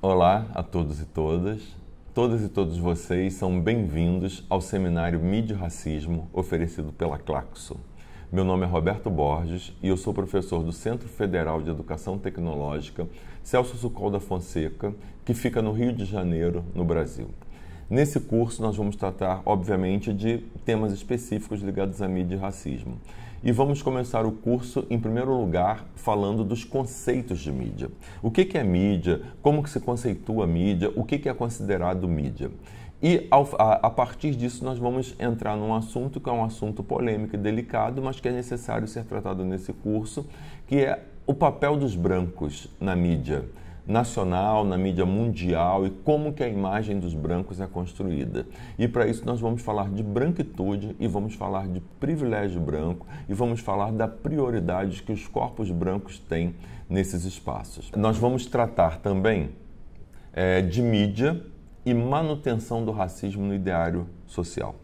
Olá a todos e todas. Todas e todos vocês são bem-vindos ao seminário Mídia e Racismo oferecido pela Claxo. Meu nome é Roberto Borges e eu sou professor do Centro Federal de Educação Tecnológica Celso Sucol da Fonseca, que fica no Rio de Janeiro, no Brasil. Nesse curso, nós vamos tratar, obviamente, de temas específicos ligados à mídia e racismo. E vamos começar o curso, em primeiro lugar, falando dos conceitos de mídia. O que é mídia? Como que se conceitua mídia? O que é considerado mídia? E a, partir disso nós vamos entrar num assunto que é um assunto polêmico e delicado, mas que é necessário ser tratado nesse curso, que é o papel dos brancos na mídia nacional, na mídia mundial e como que a imagem dos brancos é construída. E para isso nós vamos falar de branquitude e vamos falar de privilégio branco e vamos falar da prioridade que os corpos brancos têm nesses espaços. Nós vamos tratar também é, de mídia e manutenção do racismo no ideário social.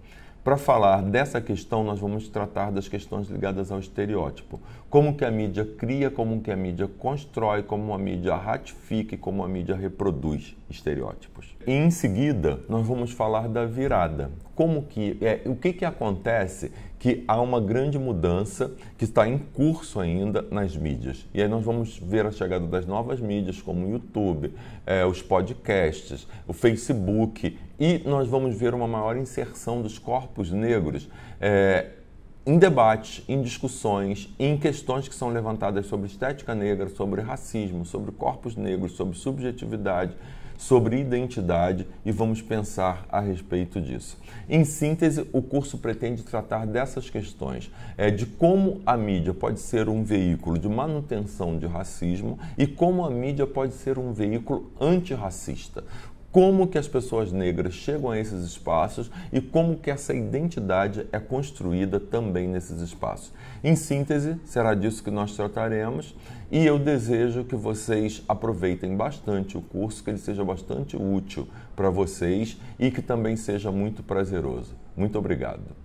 Para falar dessa questão, nós vamos tratar das questões ligadas ao estereótipo. Como que a mídia cria, como que a mídia constrói, como a mídia ratifica e como a mídia reproduz estereótipos. E em seguida, nós vamos falar da virada. Como que é, o que que acontece que há uma grande mudança que está em curso ainda nas mídias. E aí nós vamos ver a chegada das novas mídias, como o YouTube, é, os podcasts, o Facebook, e nós vamos ver uma maior inserção dos corpos corpos negros é, em debates, em discussões, em questões que são levantadas sobre estética negra, sobre racismo, sobre corpos negros, sobre subjetividade, sobre identidade e vamos pensar a respeito disso. Em síntese, o curso pretende tratar dessas questões, é, de como a mídia pode ser um veículo de manutenção de racismo e como a mídia pode ser um veículo antirracista como que as pessoas negras chegam a esses espaços e como que essa identidade é construída também nesses espaços. Em síntese, será disso que nós trataremos e eu desejo que vocês aproveitem bastante o curso, que ele seja bastante útil para vocês e que também seja muito prazeroso. Muito obrigado.